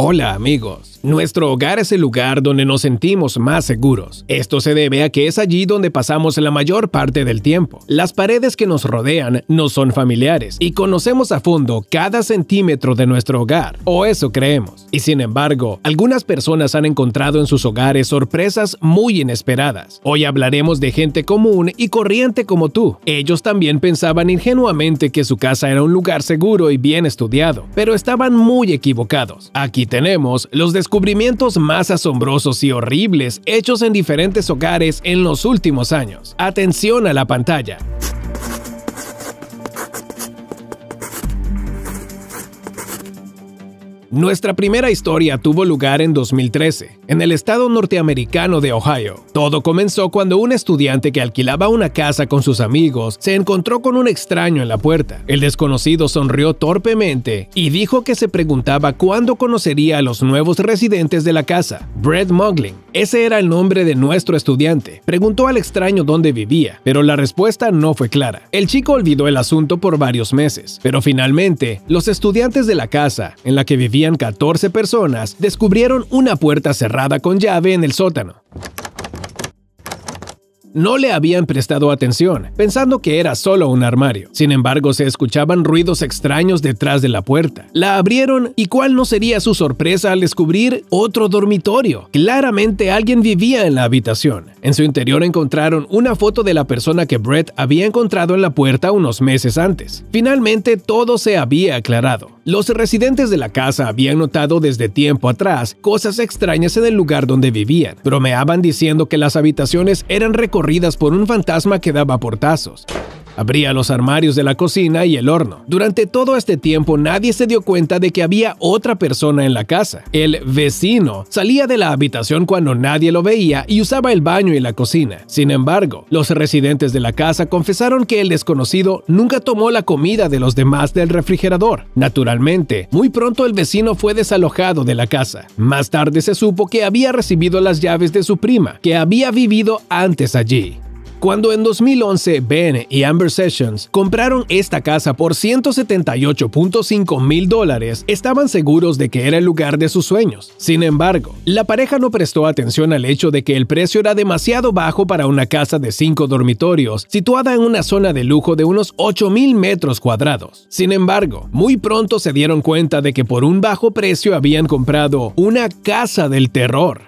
Hola amigos, nuestro hogar es el lugar donde nos sentimos más seguros. Esto se debe a que es allí donde pasamos la mayor parte del tiempo. Las paredes que nos rodean no son familiares y conocemos a fondo cada centímetro de nuestro hogar, o eso creemos. Y sin embargo, algunas personas han encontrado en sus hogares sorpresas muy inesperadas. Hoy hablaremos de gente común y corriente como tú. Ellos también pensaban ingenuamente que su casa era un lugar seguro y bien estudiado, pero estaban muy equivocados. Aquí tenemos los descubrimientos más asombrosos y horribles hechos en diferentes hogares en los últimos años. Atención a la pantalla. Nuestra primera historia tuvo lugar en 2013, en el estado norteamericano de Ohio. Todo comenzó cuando un estudiante que alquilaba una casa con sus amigos se encontró con un extraño en la puerta. El desconocido sonrió torpemente y dijo que se preguntaba cuándo conocería a los nuevos residentes de la casa. Brett Muglin, ese era el nombre de nuestro estudiante, preguntó al extraño dónde vivía, pero la respuesta no fue clara. El chico olvidó el asunto por varios meses, pero finalmente los estudiantes de la casa en la que vivía 14 personas, descubrieron una puerta cerrada con llave en el sótano. No le habían prestado atención, pensando que era solo un armario. Sin embargo, se escuchaban ruidos extraños detrás de la puerta. La abrieron y cuál no sería su sorpresa al descubrir otro dormitorio. Claramente alguien vivía en la habitación. En su interior encontraron una foto de la persona que Brett había encontrado en la puerta unos meses antes. Finalmente, todo se había aclarado. Los residentes de la casa habían notado desde tiempo atrás cosas extrañas en el lugar donde vivían. Bromeaban diciendo que las habitaciones eran reconocidas corridas por un fantasma que daba portazos. Abría los armarios de la cocina y el horno. Durante todo este tiempo nadie se dio cuenta de que había otra persona en la casa. El vecino salía de la habitación cuando nadie lo veía y usaba el baño y la cocina. Sin embargo, los residentes de la casa confesaron que el desconocido nunca tomó la comida de los demás del refrigerador. Naturalmente, muy pronto el vecino fue desalojado de la casa. Más tarde se supo que había recibido las llaves de su prima, que había vivido antes allí. Cuando en 2011 Ben y Amber Sessions compraron esta casa por 178.5 mil dólares, estaban seguros de que era el lugar de sus sueños. Sin embargo, la pareja no prestó atención al hecho de que el precio era demasiado bajo para una casa de 5 dormitorios, situada en una zona de lujo de unos 8 mil metros cuadrados. Sin embargo, muy pronto se dieron cuenta de que por un bajo precio habían comprado una casa del terror.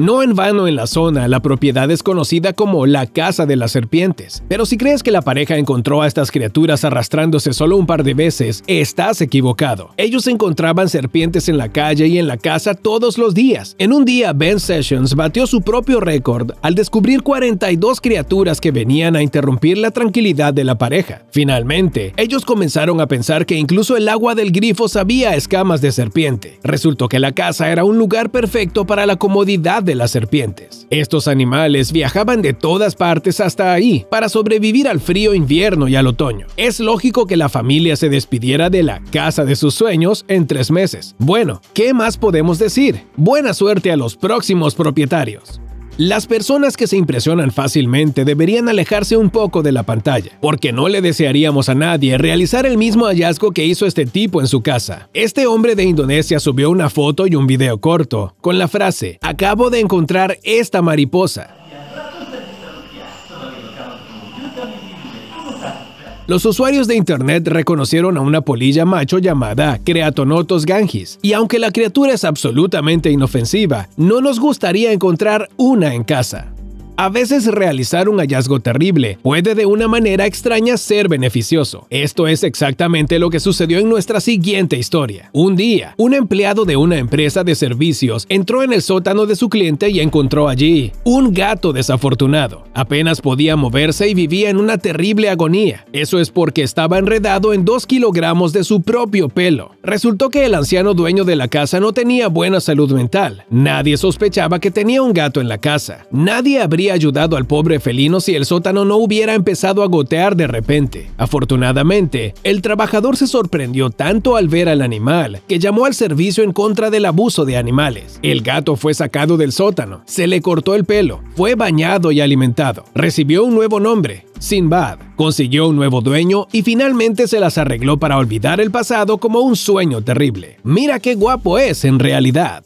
No en vano en la zona, la propiedad es conocida como la Casa de las Serpientes. Pero si crees que la pareja encontró a estas criaturas arrastrándose solo un par de veces, estás equivocado. Ellos encontraban serpientes en la calle y en la casa todos los días. En un día, Ben Sessions batió su propio récord al descubrir 42 criaturas que venían a interrumpir la tranquilidad de la pareja. Finalmente, ellos comenzaron a pensar que incluso el agua del grifo sabía escamas de serpiente. Resultó que la casa era un lugar perfecto para la comodidad las serpientes. Estos animales viajaban de todas partes hasta ahí para sobrevivir al frío invierno y al otoño. Es lógico que la familia se despidiera de la casa de sus sueños en tres meses. Bueno, ¿qué más podemos decir? Buena suerte a los próximos propietarios. Las personas que se impresionan fácilmente deberían alejarse un poco de la pantalla, porque no le desearíamos a nadie realizar el mismo hallazgo que hizo este tipo en su casa. Este hombre de Indonesia subió una foto y un video corto, con la frase, acabo de encontrar esta mariposa. Los usuarios de internet reconocieron a una polilla macho llamada Creatonotos ganges, y aunque la criatura es absolutamente inofensiva, no nos gustaría encontrar una en casa. A veces realizar un hallazgo terrible puede de una manera extraña ser beneficioso. Esto es exactamente lo que sucedió en nuestra siguiente historia. Un día, un empleado de una empresa de servicios entró en el sótano de su cliente y encontró allí un gato desafortunado. Apenas podía moverse y vivía en una terrible agonía. Eso es porque estaba enredado en 2 kilogramos de su propio pelo. Resultó que el anciano dueño de la casa no tenía buena salud mental. Nadie sospechaba que tenía un gato en la casa. Nadie habría ayudado al pobre felino si el sótano no hubiera empezado a gotear de repente. Afortunadamente, el trabajador se sorprendió tanto al ver al animal que llamó al servicio en contra del abuso de animales. El gato fue sacado del sótano, se le cortó el pelo, fue bañado y alimentado, recibió un nuevo nombre, Sinbad consiguió un nuevo dueño y finalmente se las arregló para olvidar el pasado como un sueño terrible. Mira qué guapo es en realidad.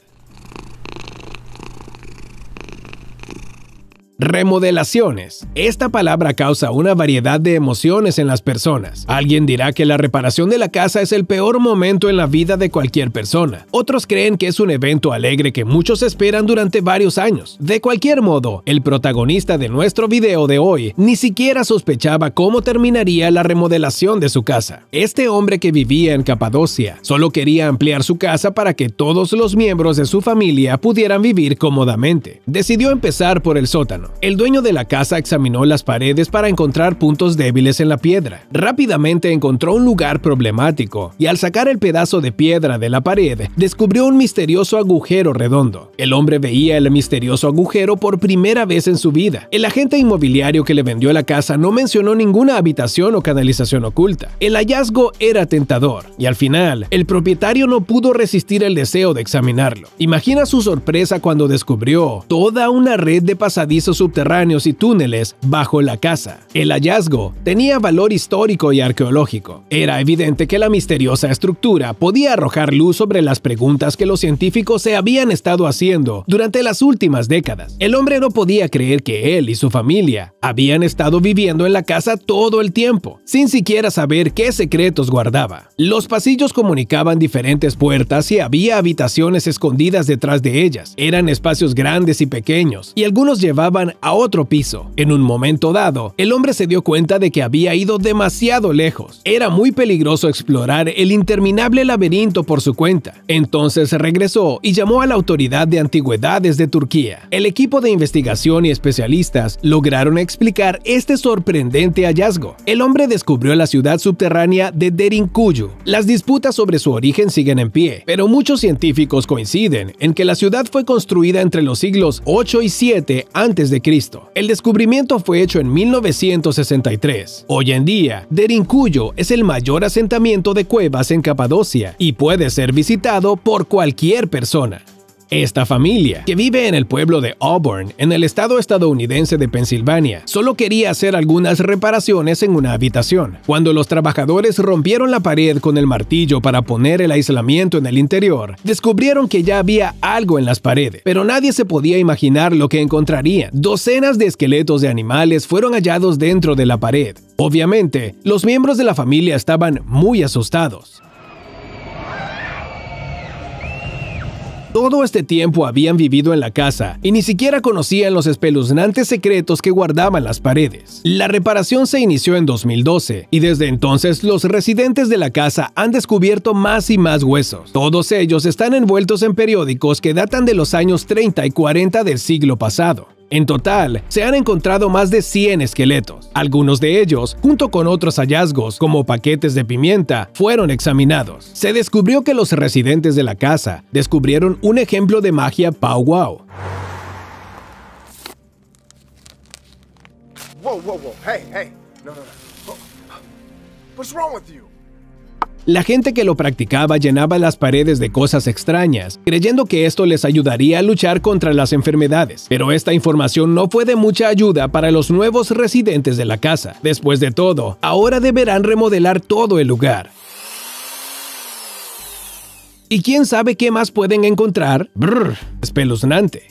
Remodelaciones. Esta palabra causa una variedad de emociones en las personas. Alguien dirá que la reparación de la casa es el peor momento en la vida de cualquier persona. Otros creen que es un evento alegre que muchos esperan durante varios años. De cualquier modo, el protagonista de nuestro video de hoy ni siquiera sospechaba cómo terminaría la remodelación de su casa. Este hombre que vivía en Capadocia solo quería ampliar su casa para que todos los miembros de su familia pudieran vivir cómodamente. Decidió empezar por el sótano el dueño de la casa examinó las paredes para encontrar puntos débiles en la piedra. Rápidamente encontró un lugar problemático y al sacar el pedazo de piedra de la pared, descubrió un misterioso agujero redondo. El hombre veía el misterioso agujero por primera vez en su vida. El agente inmobiliario que le vendió la casa no mencionó ninguna habitación o canalización oculta. El hallazgo era tentador y al final, el propietario no pudo resistir el deseo de examinarlo. Imagina su sorpresa cuando descubrió toda una red de pasadizos subterráneos y túneles bajo la casa. El hallazgo tenía valor histórico y arqueológico. Era evidente que la misteriosa estructura podía arrojar luz sobre las preguntas que los científicos se habían estado haciendo durante las últimas décadas. El hombre no podía creer que él y su familia habían estado viviendo en la casa todo el tiempo, sin siquiera saber qué secretos guardaba. Los pasillos comunicaban diferentes puertas y había habitaciones escondidas detrás de ellas. Eran espacios grandes y pequeños, y algunos llevaban a otro piso. En un momento dado, el hombre se dio cuenta de que había ido demasiado lejos. Era muy peligroso explorar el interminable laberinto por su cuenta. Entonces regresó y llamó a la autoridad de antigüedades de Turquía. El equipo de investigación y especialistas lograron explicar este sorprendente hallazgo. El hombre descubrió la ciudad subterránea de Derinkuyu. Las disputas sobre su origen siguen en pie, pero muchos científicos coinciden en que la ciudad fue construida entre los siglos 8 y 7 antes de Cristo. El descubrimiento fue hecho en 1963. Hoy en día, Derincuyo es el mayor asentamiento de cuevas en Capadocia y puede ser visitado por cualquier persona. Esta familia, que vive en el pueblo de Auburn, en el estado estadounidense de Pensilvania, solo quería hacer algunas reparaciones en una habitación. Cuando los trabajadores rompieron la pared con el martillo para poner el aislamiento en el interior, descubrieron que ya había algo en las paredes, pero nadie se podía imaginar lo que encontrarían. Docenas de esqueletos de animales fueron hallados dentro de la pared. Obviamente, los miembros de la familia estaban muy asustados. Todo este tiempo habían vivido en la casa y ni siquiera conocían los espeluznantes secretos que guardaban las paredes. La reparación se inició en 2012 y desde entonces los residentes de la casa han descubierto más y más huesos. Todos ellos están envueltos en periódicos que datan de los años 30 y 40 del siglo pasado. En total, se han encontrado más de 100 esqueletos. Algunos de ellos, junto con otros hallazgos como paquetes de pimienta, fueron examinados. Se descubrió que los residentes de la casa descubrieron un ejemplo de magia Pow Wow. Hey, hey. Oh, la gente que lo practicaba llenaba las paredes de cosas extrañas, creyendo que esto les ayudaría a luchar contra las enfermedades, pero esta información no fue de mucha ayuda para los nuevos residentes de la casa. Después de todo, ahora deberán remodelar todo el lugar. ¿Y quién sabe qué más pueden encontrar? Brrr, espeluznante.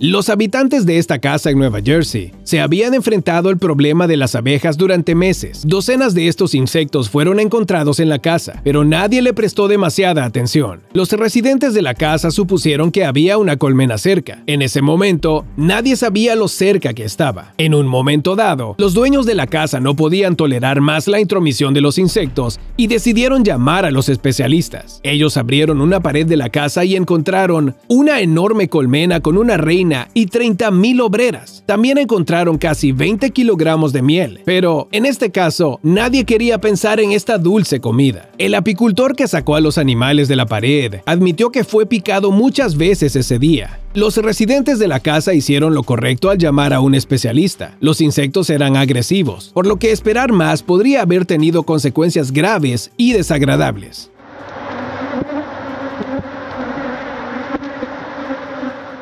Los habitantes de esta casa en Nueva Jersey se habían enfrentado al problema de las abejas durante meses. Docenas de estos insectos fueron encontrados en la casa, pero nadie le prestó demasiada atención. Los residentes de la casa supusieron que había una colmena cerca. En ese momento, nadie sabía lo cerca que estaba. En un momento dado, los dueños de la casa no podían tolerar más la intromisión de los insectos y decidieron llamar a los especialistas. Ellos abrieron una pared de la casa y encontraron una enorme colmena con una reina y 30.000 obreras. También encontraron casi 20 kilogramos de miel, pero en este caso nadie quería pensar en esta dulce comida. El apicultor que sacó a los animales de la pared admitió que fue picado muchas veces ese día. Los residentes de la casa hicieron lo correcto al llamar a un especialista. Los insectos eran agresivos, por lo que esperar más podría haber tenido consecuencias graves y desagradables.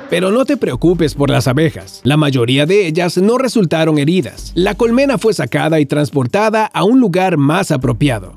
Pero no te preocupes por las abejas, la mayoría de ellas no resultaron heridas. La colmena fue sacada y transportada a un lugar más apropiado.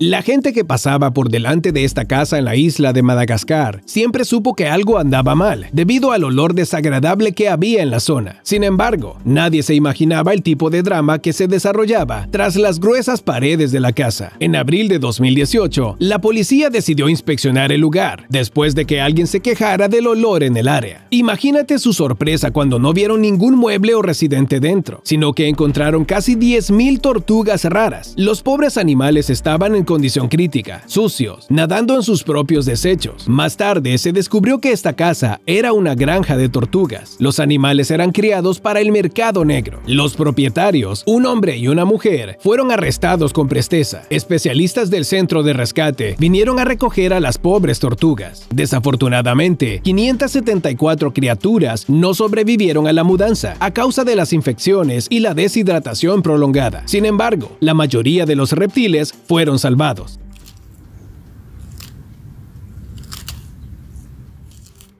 La gente que pasaba por delante de esta casa en la isla de Madagascar siempre supo que algo andaba mal, debido al olor desagradable que había en la zona. Sin embargo, nadie se imaginaba el tipo de drama que se desarrollaba tras las gruesas paredes de la casa. En abril de 2018, la policía decidió inspeccionar el lugar, después de que alguien se quejara del olor en el área. Imagínate su sorpresa cuando no vieron ningún mueble o residente dentro, sino que encontraron casi 10.000 tortugas raras. Los pobres animales estaban en condición crítica, sucios, nadando en sus propios desechos. Más tarde se descubrió que esta casa era una granja de tortugas. Los animales eran criados para el mercado negro. Los propietarios, un hombre y una mujer, fueron arrestados con presteza. Especialistas del centro de rescate vinieron a recoger a las pobres tortugas. Desafortunadamente, 574 criaturas no sobrevivieron a la mudanza a causa de las infecciones y la deshidratación prolongada. Sin embargo, la mayoría de los reptiles fueron salvados. Vados.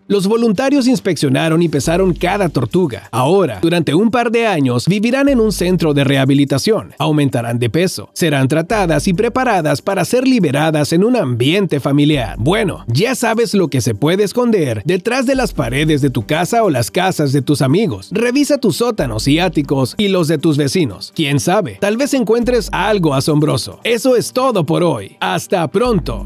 Los voluntarios inspeccionaron y pesaron cada tortuga. Ahora, durante un par de años, vivirán en un centro de rehabilitación, aumentarán de peso, serán tratadas y preparadas para ser liberadas en un ambiente familiar. Bueno, ya sabes lo que se puede esconder detrás de las paredes de tu casa o las casas de tus amigos. Revisa tus sótanos y áticos y los de tus vecinos. Quién sabe, tal vez encuentres algo asombroso. Eso es todo por hoy. Hasta pronto.